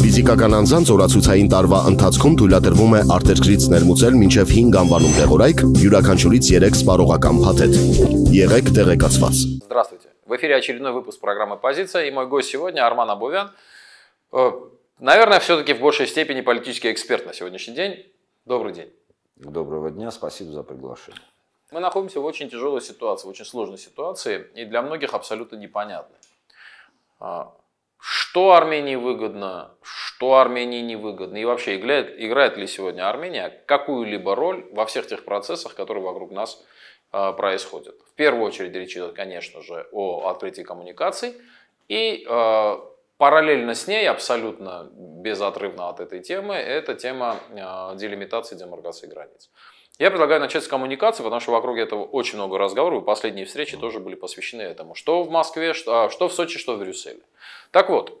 Ֆիզիկական անձանց օրացուցային տարվա ընթացքում թույլատրվում է արտերկրից ներմուծել մինչև 5 անվանում դեղորայք, յուրաքանչյուրից 3 սպառողական փաթեթ։ Եղեք տեղեկացված։ Здравствуйте. В эфире очередной выпуск программы «Позиция» и мой гость сегодня Арман Абовян – Э, наверное, все-таки в большей степени политический эксперт на сегодняшний день. Добрый день. Доброго дня, спасибо за приглашение. Мы находимся в очень тяжелой ситуации, в очень сложной ситуации, и для многих абсолютно непонятно. А, что Армении выгодно, что Армении невыгодно, и вообще играет, играет ли сегодня Армения какую-либо роль во всех тех процессах, которые вокруг нас а, происходят. В первую очередь речь идет, конечно же, о открытии коммуникаций и а, Параллельно с ней, абсолютно безотрывно от этой темы, это тема а, делимитации, демаркации границ. Я предлагаю начать с коммуникации, потому что в округе этого очень много разговоров, и последние встречи тоже были посвящены этому. Что в Москве, что, а, что в Сочи, что в Брюсселе. Так вот,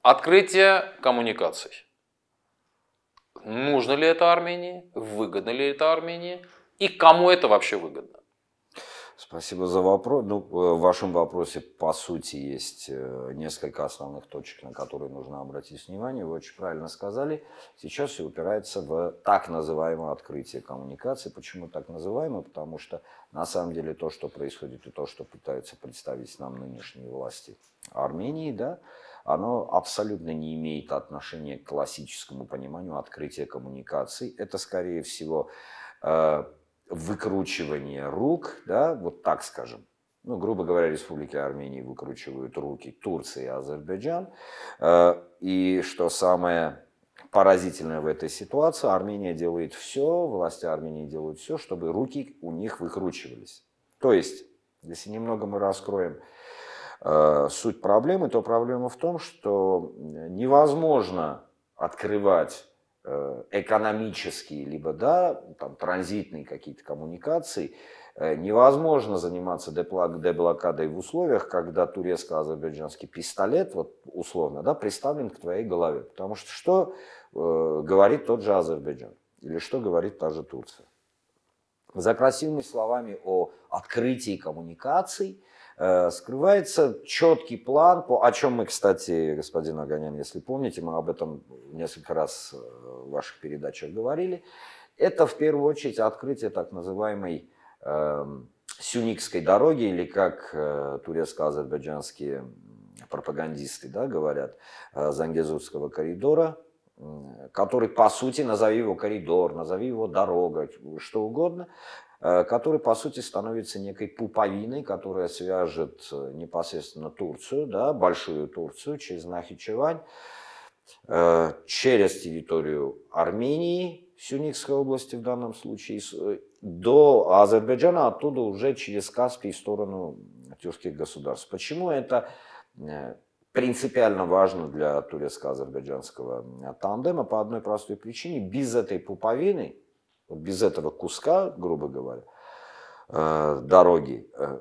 открытие коммуникаций. Нужно ли это Армении? Выгодно ли это Армении? И кому это вообще выгодно? Спасибо за вопрос. Ну, э, в вашем вопросе, по сути, есть э, несколько основных точек, на которые нужно обратить внимание. Вы очень правильно сказали. Сейчас все упирается в так называемое открытие коммуникации. Почему так называемое? Потому что, на самом деле, то, что происходит и то, что пытаются представить нам нынешние власти Армении, да, оно абсолютно не имеет отношения к классическому пониманию открытия коммуникаций. Это, скорее всего, э, выкручивание рук, да, вот так скажем, ну, грубо говоря, республики Армении выкручивают руки Турции и Азербайджан. Э, и что самое поразительное в этой ситуации, Армения делает все, власти Армении делают все, чтобы руки у них выкручивались. То есть, если немного мы раскроем э, суть проблемы, то проблема в том, что невозможно открывать Э, экономические, либо да, там, транзитные какие-то коммуникации, э, невозможно заниматься деблокадой в условиях, когда турецко-азербайджанский пистолет, вот условно, да, приставлен к твоей голове. Потому что что э, говорит тот же Азербайджан или что говорит та же Турция? За красивыми словами о открытии коммуникаций э, скрывается четкий план, по, о чем мы, кстати, господин Огонян, если помните, мы об этом несколько раз э, в ваших передачах говорили, это в первую очередь открытие так называемой э, Сюникской дороги, или как э, турецко-азербайджанские пропагандисты да, говорят, э, Зангезурского коридора – который, по сути, назови его коридор, назови его дорога, что угодно, э, который, по сути, становится некой пуповиной, которая свяжет э, непосредственно Турцию, да, большую Турцию, через Нахичевань, э, через территорию Армении, Сюникской области в данном случае, до Азербайджана, оттуда уже через Каспий в сторону тюркских государств. Почему это принципиально важно для турецко-азербайджанского э, тандема по одной простой причине. Без этой пуповины, без этого куска, грубо говоря, э, дороги, э,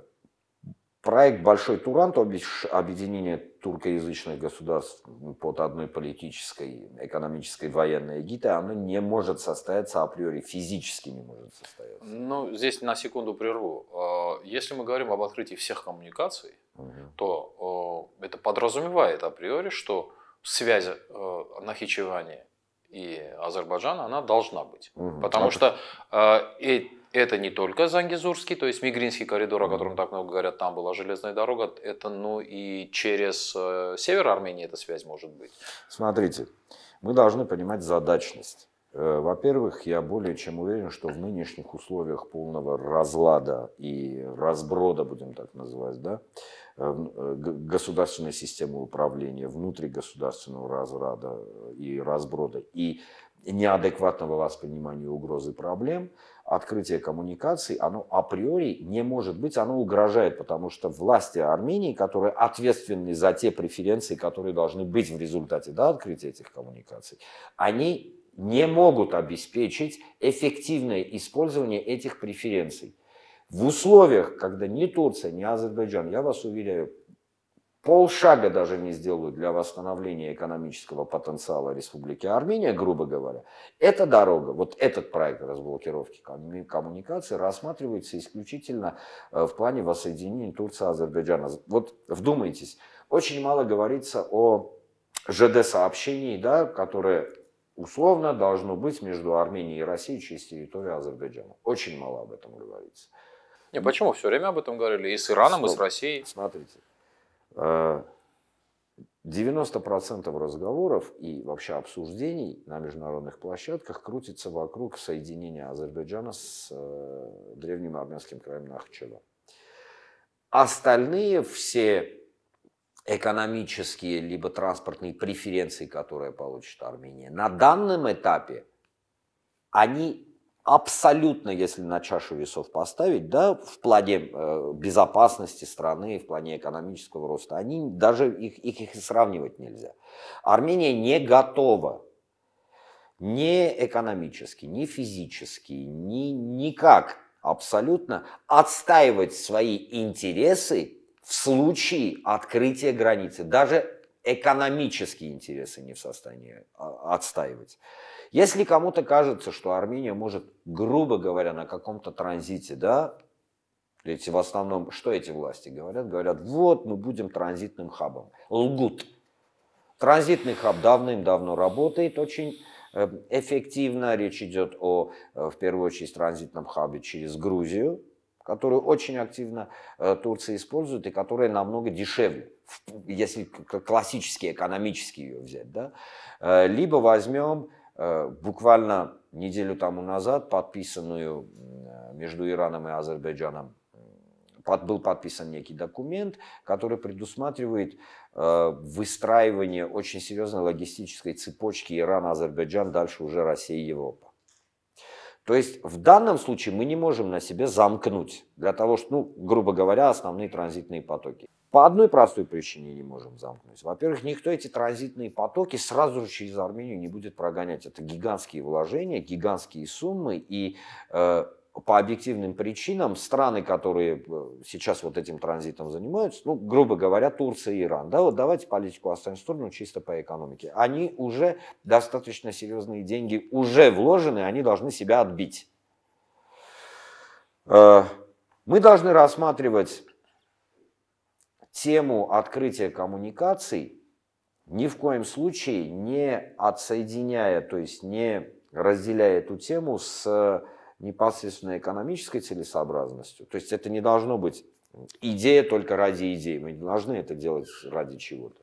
проект «Большой Туран», то объединение туркоязычных государств под одной политической, экономической, военной эгидой, оно не может состояться априори, физически не может состояться. Ну, здесь на секунду прерву. А, если мы говорим об открытии всех коммуникаций, угу. то а, это подразумевает априори, что связь а, нахичевани и Азербайджана, она должна быть. Угу. Потому а что э, это не только Зангизурский, то есть Мигринский коридор, о котором так много говорят, там была железная дорога, это ну и через э, север Армении эта связь может быть. Смотрите, мы должны понимать задачность. Э, во-первых, я более чем уверен, что в нынешних условиях полного разлада и разброда, будем так называть, да, э, государственной системы управления, внутри государственного разрада и разброда и неадекватного воспринимания угрозы проблем – открытие коммуникаций, оно априори не может быть, оно угрожает, потому что власти Армении, которые ответственны за те преференции, которые должны быть в результате да, открытия этих коммуникаций, они не могут обеспечить эффективное использование этих преференций. В условиях, когда ни Турция, ни Азербайджан, я вас уверяю, полшага даже не сделают для восстановления экономического потенциала Республики Армения, грубо говоря, эта дорога, вот этот проект разблокировки коммуникации рассматривается исключительно э, в плане воссоединения Турции и Азербайджана. Вот вдумайтесь, очень мало говорится о ЖД-сообщении, да, которое условно должно быть между Арменией и Россией через территорию Азербайджана. Очень мало об этом говорится. Не, почему все время об этом говорили? И с Ираном, Стоп. и с Россией. Смотрите, 90% э, разговоров и вообще обсуждений на международных площадках крутится вокруг соединения Азербайджана с э, древним армянским краем Нахчева. Остальные все экономические либо транспортные преференции, которые получит Армения, на данном этапе они абсолютно, если на чашу весов поставить, да, в плане э, безопасности страны, в плане экономического роста, они даже их, их, их и сравнивать нельзя. Армения не готова ни экономически, ни физически, ни, никак абсолютно отстаивать свои интересы в случае открытия границы. Даже экономические интересы не в состоянии а, отстаивать. Если кому-то кажется, что Армения может, грубо говоря, на каком-то транзите, да, эти в основном, что эти власти говорят? Говорят, вот мы будем транзитным хабом. Лгут. Транзитный хаб давным-давно работает очень э, эффективно. Речь идет о, э, в первую очередь, транзитном хабе через Грузию, которую очень активно э, Турция использует и которая намного дешевле, если классический экономический ее взять. Да? Либо возьмем Э, буквально неделю тому назад подписанную э, между Ираном и Азербайджаном под, был подписан некий документ, который предусматривает э, выстраивание очень серьезной логистической цепочки Иран-Азербайджан, дальше уже Россия Европа. То есть в данном случае мы не можем на себе замкнуть для того, чтобы, ну, грубо говоря, основные транзитные потоки. По одной простой причине не можем замкнуть. Во-первых, никто эти транзитные потоки сразу же через Армению не будет прогонять. Это гигантские вложения, гигантские суммы. И э, по объективным причинам страны, которые э, сейчас вот этим транзитом занимаются, ну, грубо говоря, Турция и Иран, да, вот давайте политику оставим в сторону чисто по экономике, они уже достаточно серьезные деньги уже вложены, они должны себя отбить. Э, мы должны рассматривать тему открытия коммуникаций ни в коем случае не отсоединяя, то есть не разделяя эту тему с э, непосредственно экономической целесообразностью. То есть это не должно быть идея только ради идеи. Мы не должны это делать ради чего-то.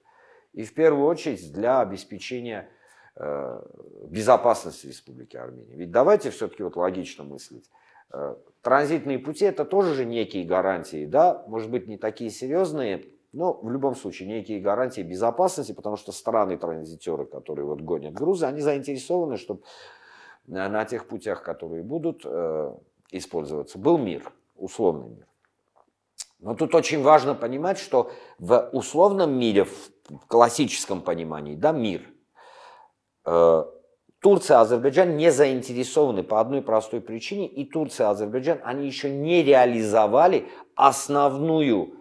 И в первую очередь для обеспечения э, безопасности Республики Армения. Ведь давайте все-таки вот логично мыслить. Э, Транзитные пути – это тоже же некие гарантии, да, может быть, не такие серьезные, но в любом случае некие гарантии безопасности, потому что страны-транзитеры, которые вот гонят грузы, они заинтересованы, чтобы на тех путях, которые будут э, использоваться, был мир, условный мир. Но тут очень важно понимать, что в условном мире, в классическом понимании, да, мир, э, Турция, Азербайджан не заинтересованы по одной простой причине, и Турция, Азербайджан, они еще не реализовали основную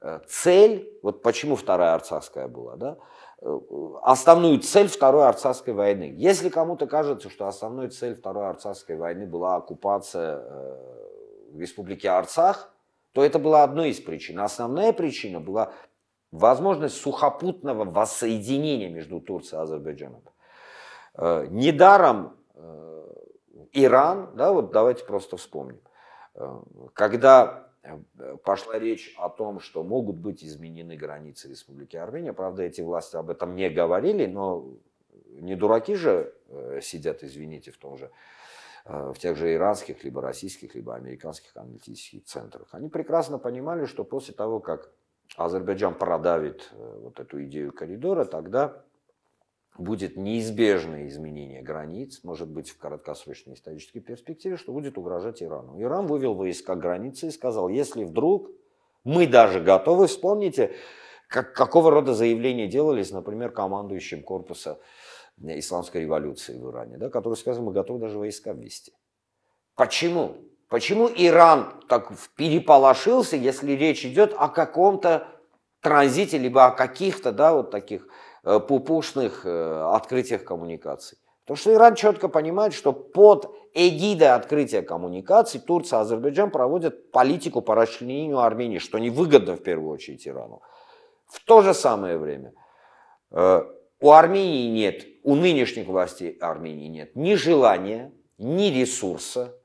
э, цель, вот почему Вторая Арцахская была, да, э, основную цель Второй Арцахской войны. Если кому-то кажется, что основной цель Второй Арцахской войны была оккупация э, Республики Арцах, то это была одной из причин. Основная причина была возможность сухопутного воссоединения между Турцией и Азербайджаном. Э, недаром э, Иран, да, вот давайте просто вспомним, э, когда пошла речь о том, что могут быть изменены границы Республики Армения, правда, эти власти об этом не говорили, но не дураки же сидят, извините, в том же в тех же иранских, либо российских, либо американских аналитических центрах. Они прекрасно понимали, что после того, как Азербайджан продавит вот эту идею коридора, тогда будет неизбежное изменение границ, может быть, в краткосрочной исторической перспективе, что будет угрожать Ирану. Иран вывел войска границы и сказал, если вдруг мы даже готовы, вспомните, как, какого рода заявления делались, например, командующим корпуса исламской революции в Иране, да, который сказал, мы готовы даже войска ввести. Почему? Почему Иран так переполошился, если речь идет о каком-то транзите, либо о каких-то, да, вот таких Э, пупушных э, открытиях коммуникаций. Потому что Иран четко понимает, что под эгидой открытия коммуникаций Турция и Азербайджан проводят политику по расчленению Армении, что невыгодно в первую очередь Ирану. В то же самое время э, у Армении нет, у нынешних властей Армении нет ни желания, ни ресурса,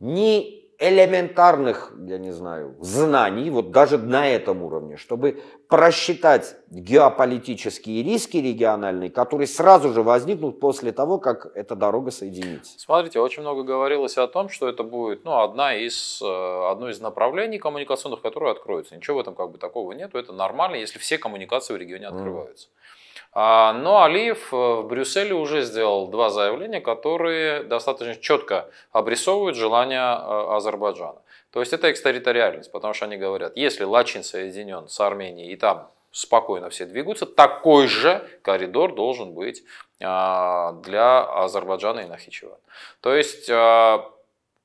ни элементарных, я не знаю, знаний, вот даже на этом уровне, чтобы просчитать геополитические риски региональные, которые сразу же возникнут после того, как эта дорога соединится. Смотрите, очень много говорилось о том, что это будет ну, одна из, э, одно из направлений коммуникационных, которые откроются. Ничего в этом как бы такого нет, это нормально, если все коммуникации в регионе открываются. Mm. А, Но ну, Алиев э, в Брюсселе уже сделал два заявления, которые достаточно четко обрисовывают желания э, Азербайджана. То есть это экстерриториальность, потому что они говорят, если Лачин соединен с Арменией и там спокойно все двигаются, такой же коридор должен быть а, для Азербайджана и Нахичевана. То есть а,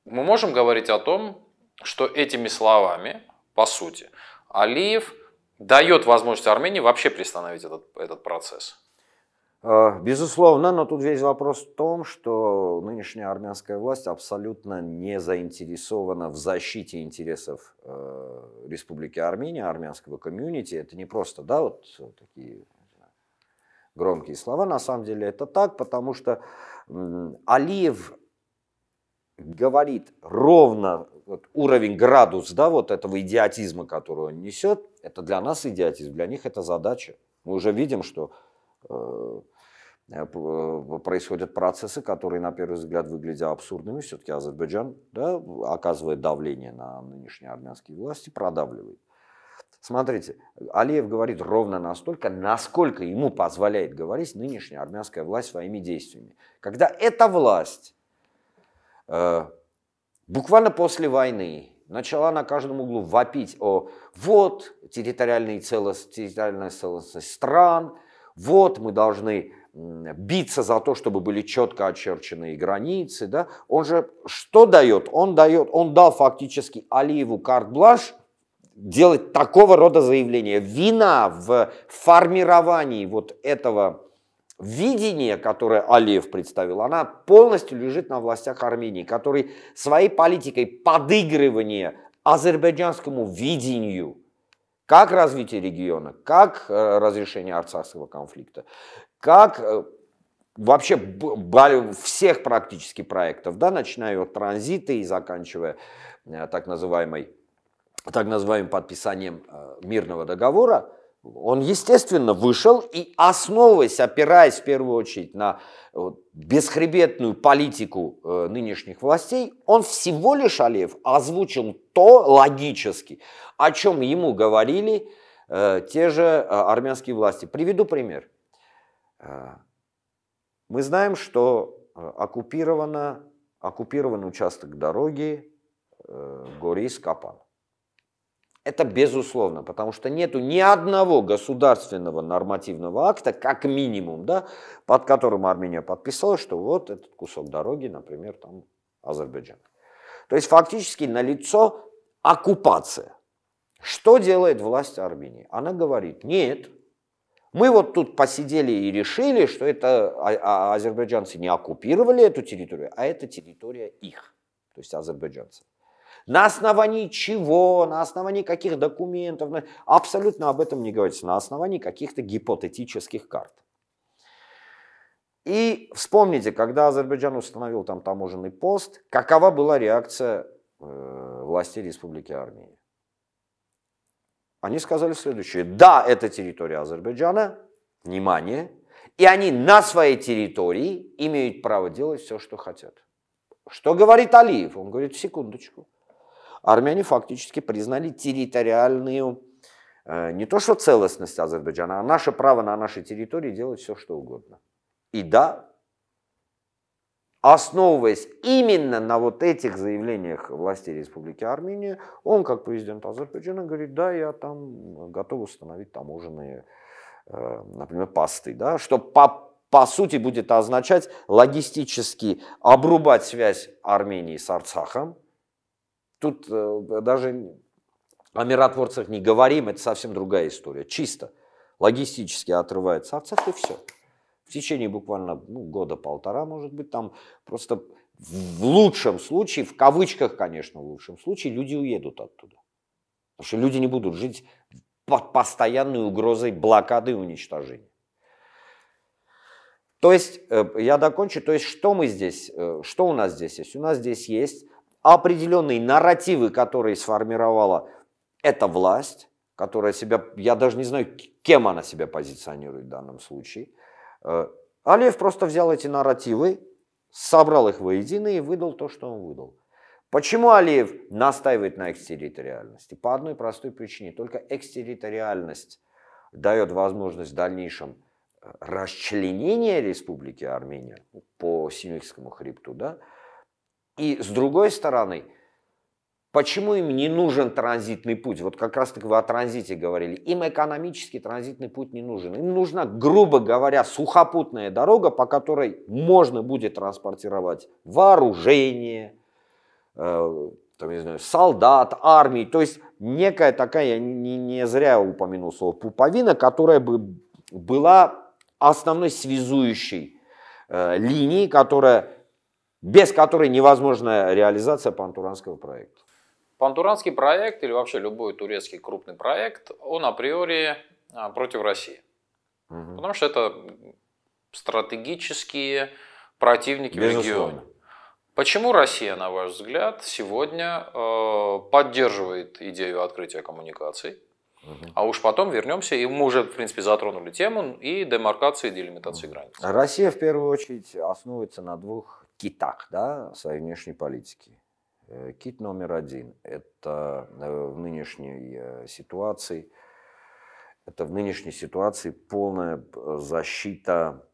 мы можем говорить о том, что этими словами, по сути, Алиев дает возможность Армении вообще приостановить этот, этот процесс? А, безусловно, но тут весь вопрос в том, что нынешняя армянская власть абсолютно не заинтересована в защите интересов э, Республики Армения, армянского комьюнити. Это не просто, да, вот такие громкие слова, на самом деле это так, потому что Алиев говорит ровно вот, уровень, градус, да, вот этого идиотизма, который он несет, это для нас идиотизм, для них это задача. Мы уже видим, что э, э происходят процессы, которые, на первый взгляд, выглядят абсурдными. Все-таки Азербайджан да, оказывает давление на нынешние армянские власти, продавливает. Смотрите, Алиев говорит ровно настолько, насколько ему позволяет говорить нынешняя армянская власть своими действиями. Когда эта власть Э, буквально после войны начала на каждом углу вопить о вот территориальная целостность, территориальная целостность стран, вот мы должны биться за то, чтобы были четко очерченные границы. Да? Он же что дает? Он дает, он дал фактически Алиеву карт-бланш делать такого рода заявления. Вина в формировании вот этого видение, которое Алиев представил, она полностью лежит на властях Армении, которые своей политикой подыгрывания азербайджанскому видению, как развитие региона, как э, разрешение арцахского конфликта, как э, вообще всех практически проектов, да, начиная от транзита и заканчивая э, так называемой так называемым подписанием мирного договора, он, естественно, вышел и, основываясь, опираясь в первую очередь на бесхребетную политику э, нынешних властей, он всего лишь, Алиев, озвучил то логически, о чем ему говорили э, те же э, армянские власти. Приведу пример. Мы знаем, что оккупировано, оккупирован участок дороги Горис-Капан. Это безусловно, потому что нету ни одного государственного нормативного акта, как минимум, да, под которым Армения подписала, что вот этот кусок дороги, например, там Азербайджан. То есть фактически налицо оккупация. Что делает власть Армении? Она говорит, нет, мы вот тут посидели и решили, что это а, а, азербайджанцы не оккупировали эту территорию, а это территория их, то есть азербайджанцев. На основании чего, на основании каких документов, абсолютно об этом не говорится, на основании каких-то гипотетических карт. И вспомните, когда Азербайджан установил там таможенный пост, какова была реакция э, властей Республики Армения? Они сказали следующее. Да, это территория Азербайджана, внимание, и они на своей территории имеют право делать все, что хотят. Что говорит Алиев? Он говорит, секундочку, армяне фактически признали территориальную э, не то что целостность Азербайджана, а наше право на нашей территории делать все, что угодно. И да, основываясь именно на вот этих заявлениях властей Республики Армения, он, как президент Азербайджана, говорит, да, я там готов установить таможенные, э, например, пасты, да, что по, по сути будет означать логистически обрубать связь Армении с Арцахом, Тут э, даже о миротворцах не говорим, это совсем другая история. Чисто логистически отрывается Арцах и все. В течение буквально ну, года-полтора, может быть, там просто в лучшем случае, в кавычках, конечно, в лучшем случае, люди уедут оттуда. Потому что люди не будут жить под постоянной угрозой блокады и уничтожения. То есть, э, я докончу, то есть что мы здесь, э, что у нас здесь есть? У нас здесь есть определенные нарративы, которые сформировала эта власть, которая себя, я даже не знаю, кем она себя позиционирует в данном случае. Э, Алиев просто взял эти нарративы, собрал их воедино и выдал то, что он выдал. Почему Алиев настаивает на экстерриториальности? По одной простой причине. Только экстерриториальность дает возможность в дальнейшем э, расчленения Республики Армения по Синельскому хребту, да, и с другой стороны, почему им не нужен транзитный путь? Вот как раз таки вы о транзите говорили. Им экономический транзитный путь не нужен. Им нужна, грубо говоря, сухопутная дорога, по которой можно будет транспортировать вооружение, э, там, не знаю, солдат, армии. То есть некая такая, я не, не зря упомянул слово пуповина, которая бы была основной связующей э, линией, которая без которой невозможна реализация пантуранского проекта. Пантуранский проект или вообще любой турецкий крупный проект, он априори а, против России. Угу. Потому что это стратегические противники региона. Почему Россия, на ваш взгляд, сегодня э, поддерживает идею открытия коммуникаций? А уж потом вернемся, и мы уже, в принципе, затронули тему ну, и демаркации, и делимитации границ. Россия, в первую очередь, основывается на двух китах да, своей внешней политики. Э, кит номер один – это э, в нынешней э, ситуации, это в нынешней ситуации полная защита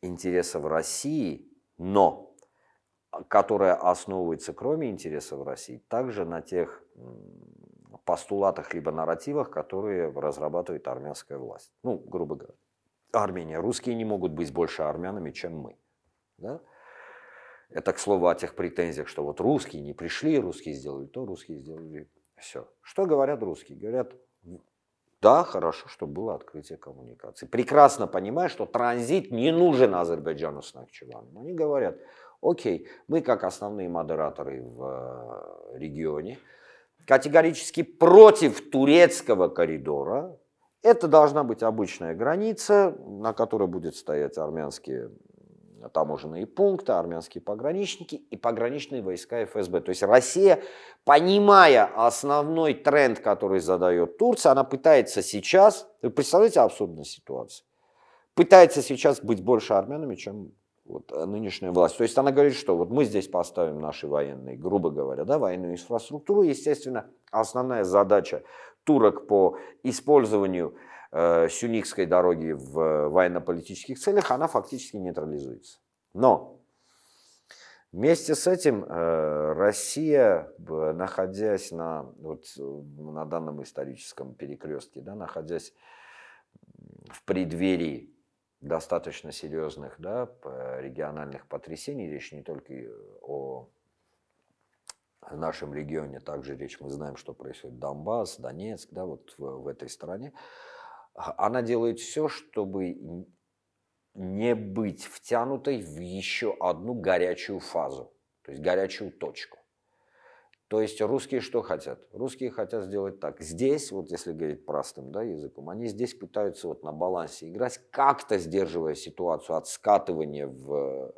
интересов России, но которая основывается, кроме интересов России, также на тех постулатах либо нарративах, которые разрабатывает армянская власть. Ну, грубо говоря. Армения. Русские не могут быть больше армянами, чем мы. Да? Это, к слову, о тех претензиях, что вот русские не пришли, русские сделали то, русские сделали все. Что говорят русские? Говорят, да, хорошо, что было открытие коммуникации. Прекрасно понимая, что транзит не нужен Азербайджану с Нахчеваном. Они говорят, окей, мы как основные модераторы в э, регионе, категорически против турецкого коридора. Это должна быть обычная граница, на которой будут стоять армянские таможенные пункты, армянские пограничники и пограничные войска ФСБ. То есть Россия, понимая основной тренд, который задает Турция, она пытается сейчас, вы представляете абсурдную ситуацию, пытается сейчас быть больше армянами, чем вот, э, нынешняя власть. То есть она говорит, что вот мы здесь поставим наши военные, грубо говоря, да, военную инфраструктуру. Естественно, основная задача турок по использованию э, Сюникской дороги в э, военно-политических целях, она фактически нейтрализуется. Но вместе с этим э, Россия, находясь на, вот, на данном историческом перекрестке, да, находясь в преддверии достаточно серьезных да, региональных потрясений. Речь не только о нашем регионе, также речь, мы знаем, что происходит Донбасс, Донецк, да, вот в, в этой стране. Она делает все, чтобы не быть втянутой в еще одну горячую фазу, то есть горячую точку. То есть русские что хотят? Русские хотят сделать так. Здесь, вот если говорить простым да, языком, они здесь пытаются вот на балансе играть, как-то сдерживая ситуацию от скатывания в э,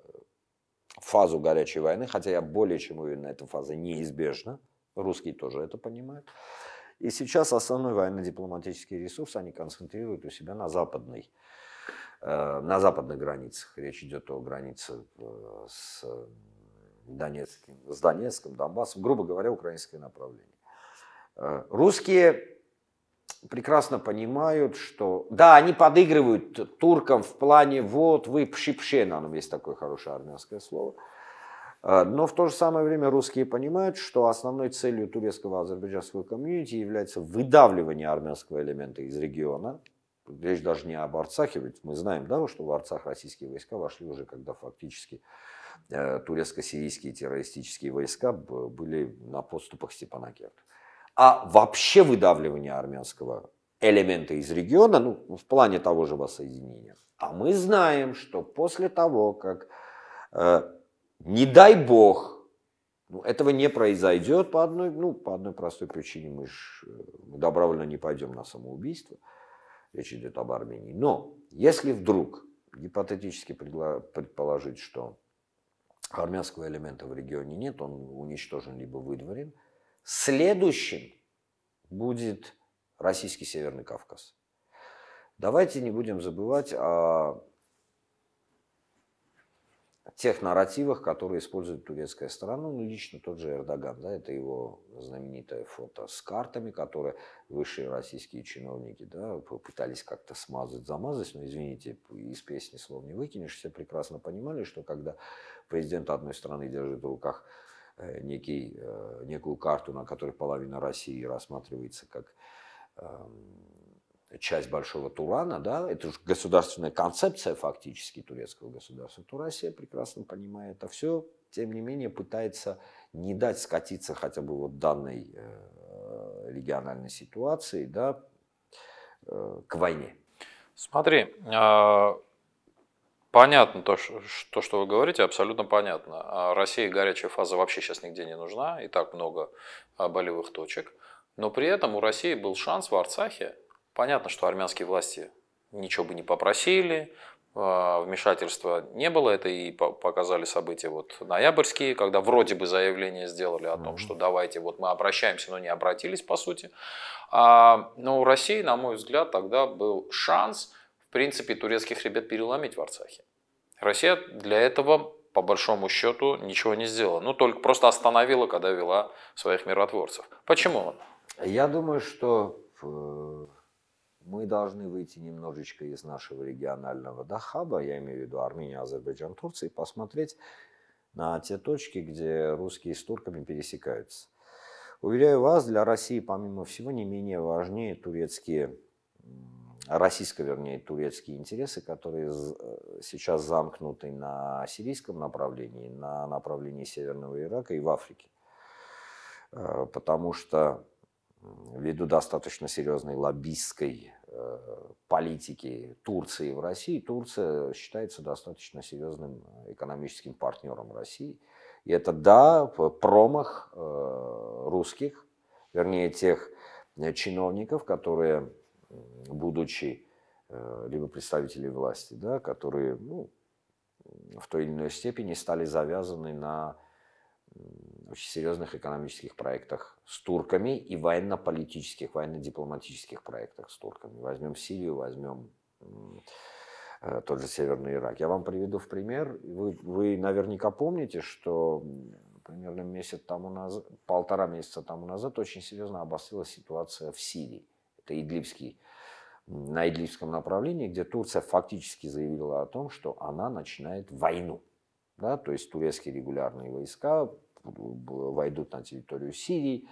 фазу горячей войны, хотя я более чем уверен, эта фаза неизбежна. Русские тоже это понимают. И сейчас основной военно-дипломатический ресурс они концентрируют у себя на западной э, на западных границах. Речь идет о границе э, с Донецким, с Донецком, Донбассом, грубо говоря, украинское направление. Э, русские прекрасно понимают, что... Да, они подыгрывают туркам в плане «вот вы пшипше, пшипшенаном», есть такое хорошее армянское слово. Э, но в то же самое время русские понимают, что основной целью турецкого азербайджанского комьюнити является выдавливание армянского элемента из региона. Речь даже не об Арцахе, ведь мы знаем, да, что в Арцах российские войска вошли уже, когда фактически Э, турецко-сирийские террористические войска были на подступах Степанакерта. А вообще выдавливание армянского элемента из региона, ну, в плане того же воссоединения. А мы знаем, что после того, как, э, не дай бог, ну, этого не произойдет по одной, ну, по одной простой причине, мы же э, добровольно не пойдем на самоубийство, речь идет об Армении. Но если вдруг гипотетически предположить, что армянского элемента в регионе нет, он уничтожен либо выдворен. Следующим будет российский Северный Кавказ. Давайте не будем забывать о тех нарративах, которые использует турецкая сторона, ну, лично тот же Эрдоган, да, это его знаменитое фото с картами, которые высшие российские чиновники, да, пытались как-то смазать, замазать, но, извините, из песни слов не выкинешь, все прекрасно понимали, что когда президент одной страны держит в руках э, некий, э, некую карту, на которой половина России рассматривается как эм, часть Большого Турана, да, это же государственная концепция фактически турецкого государства, то Россия прекрасно понимает это а все, тем не менее пытается не дать скатиться хотя бы вот данной э, региональной ситуации, да, к войне. Смотри, Понятно то, что, что вы говорите, абсолютно понятно. А России горячая фаза вообще сейчас нигде не нужна, и так много а, болевых точек. Но при этом у России был шанс в Арцахе. Понятно, что армянские власти ничего бы не попросили, а, вмешательства не было. Это и показали события вот ноябрьские, когда вроде бы заявление сделали о том, что давайте, вот мы обращаемся, но не обратились по сути. Но у России, на мой взгляд, тогда был шанс – принципе, турецких ребят переломить в Арцахе. Россия для этого, по большому счету, ничего не сделала. Ну, только просто остановила, когда вела своих миротворцев. Почему? Я думаю, что э, мы должны выйти немножечко из нашего регионального дахаба, я имею в виду Армения, Азербайджан, Турция, и посмотреть на те точки, где русские с турками пересекаются. Уверяю вас, для России, помимо всего, не менее важнее турецкие российско, вернее, турецкие интересы, которые э, сейчас замкнуты на сирийском направлении, на направлении Северного Ирака и в Африке. Э, потому что ввиду достаточно серьезной лоббистской э, политики Турции в России, Турция считается достаточно серьезным экономическим партнером России. И это, да, промах русских, вернее, тех чиновников, которые будучи э, либо представителей власти, да, которые ну, в той или иной степени стали завязаны на очень серьезных экономических проектах с турками и военно-политических, военно-дипломатических проектах с турками. Возьмем Сирию, возьмем э, тот же Северный Ирак. Я вам приведу в пример. Вы, вы наверняка помните, что примерно месяц тому назад, полтора месяца тому назад очень серьезно обострилась ситуация в Сирии это Идлибский, на Идлибском направлении, где Турция фактически заявила о том, что она начинает войну. Да, то есть турецкие регулярные войска войдут на территорию Сирии,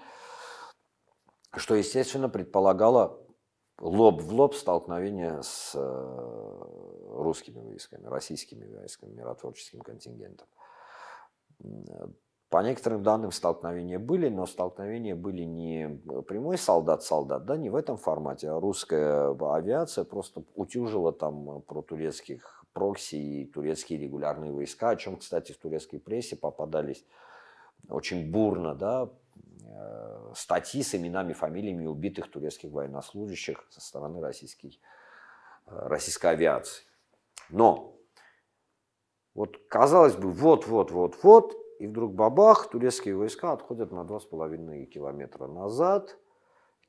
что, естественно, предполагало лоб в лоб столкновение с э, русскими войсками, российскими войсками, миротворческим контингентом. По некоторым данным столкновения были, но столкновения были не э, прямой солдат-солдат, да, не в этом формате. А русская э, авиация просто утюжила там э, про турецких прокси и турецкие регулярные войска, о чем, кстати, в турецкой прессе попадались очень бурно, да, статьи с именами, фамилиями убитых турецких военнослужащих со стороны российской, российской авиации. Но вот казалось бы, вот-вот-вот-вот, и вдруг бабах, турецкие войска отходят на 2,5 километра назад.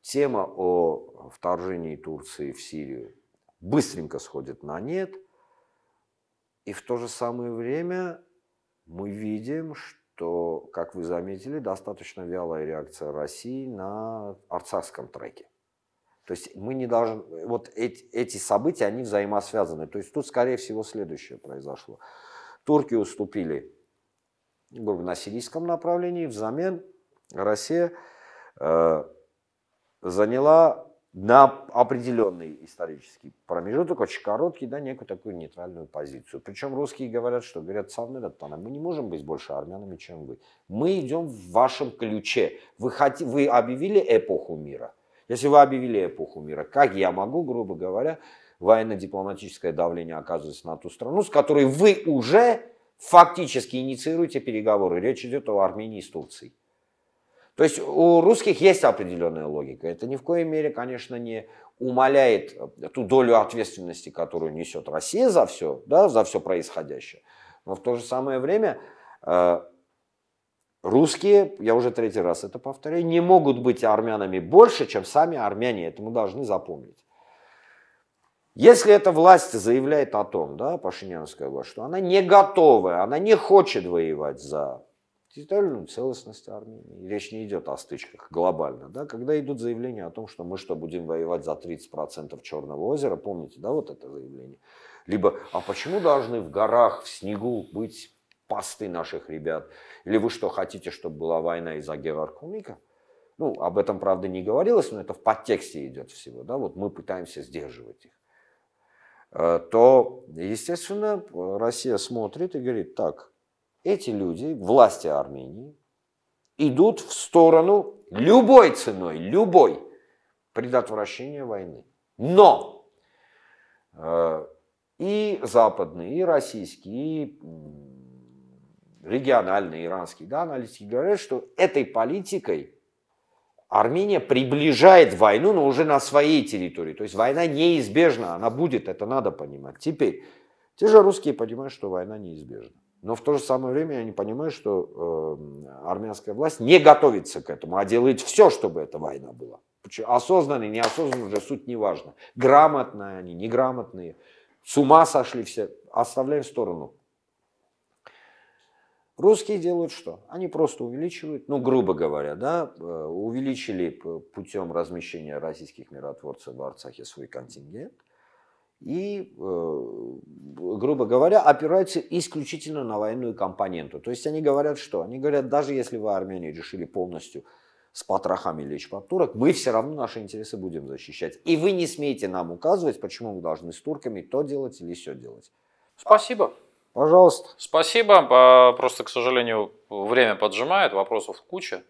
Тема о вторжении Турции в Сирию быстренько сходит на нет. И в то же самое время мы видим, что, как вы заметили, достаточно вялая реакция России на арцахском треке. То есть мы не должны... Вот эти, эти события, они взаимосвязаны. То есть тут, скорее всего, следующее произошло. Турки уступили грубо на сирийском направлении. Взамен Россия э, заняла на определенный исторический промежуток, очень короткий, да, некую такую нейтральную позицию. Причем русские говорят, что говорят, сам Натана, мы не можем быть больше армянами, чем вы. Мы идем в вашем ключе. Вы, хот... вы объявили эпоху мира. Если вы объявили эпоху мира, как я могу, грубо говоря, военно-дипломатическое давление оказывается на ту страну, с которой вы уже фактически инициируете переговоры. Речь идет о Армении и Турции. То есть у русских есть определенная логика. Это ни в коей мере, конечно, не умаляет э, ту долю ответственности, которую несет Россия за все, да, за все происходящее. Но в то же самое время э, русские, я уже третий раз это повторяю, не могут быть армянами больше, чем сами армяне. Это мы должны запомнить. Если эта власть заявляет о том, да, пашинянская власть, что она не готова, она не хочет воевать за территориальную целостность Армении, речь не идет о стычках глобально, да, когда идут заявления о том, что мы что, будем воевать за 30% Черного озера, помните, да, вот это заявление, либо, а почему должны в горах, в снегу быть пасты наших ребят, или вы что, хотите, чтобы была война из-за Георгкумика? Ну, об этом, правда, не говорилось, но это в подтексте идет всего, да, вот мы пытаемся сдерживать их. Э, то, естественно, э, Россия смотрит и говорит, так, эти люди, власти Армении, идут в сторону любой ценой, любой предотвращения войны. Но э, и западные, и российские, и региональные, иранские да, аналитики говорят, что этой политикой Армения приближает войну, но уже на своей территории. То есть война неизбежна, она будет, это надо понимать. Теперь, те же русские понимают, что война неизбежна. Но в то же самое время они понимают, что э, армянская власть не готовится к этому, а делает все, чтобы эта война была. Осознанно, неосознанно, уже суть не важна. Грамотные они, неграмотные. С ума сошли все. Оставляем в сторону. Русские делают что? Они просто увеличивают, ну, грубо говоря, да, э, увеличили путем размещения российских миротворцев в Арцахе свой контингент и, э, грубо говоря, опираются исключительно на военную компоненту. То есть они говорят что? Они говорят, даже если вы Армении решили полностью с потрохами лечь под турок, мы все равно наши интересы будем защищать. И вы не смеете нам указывать, почему мы должны с турками то делать или все делать. Спасибо. Пожалуйста. Спасибо. А, просто, к сожалению, время поджимает, вопросов куча,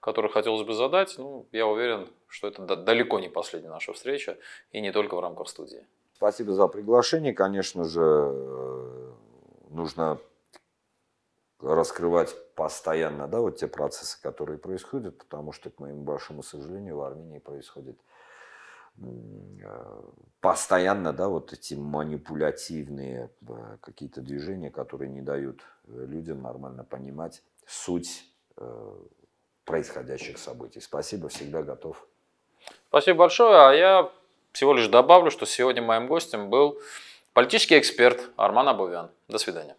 которые хотелось бы задать. Ну, я уверен, что это далеко не последняя наша встреча, и не только в рамках студии. Спасибо за приглашение. Конечно же, э, нужно раскрывать постоянно да, вот те процессы, которые происходят, потому что, к моему большому сожалению, в Армении происходит а, постоянно, да, вот эти манипулятивные а, какие-то движения, которые не дают э, людям нормально понимать суть э, происходящих событий. Спасибо, всегда готов. Спасибо большое. А я всего лишь добавлю, что сегодня моим гостем был политический эксперт Арман Абувян. До свидания.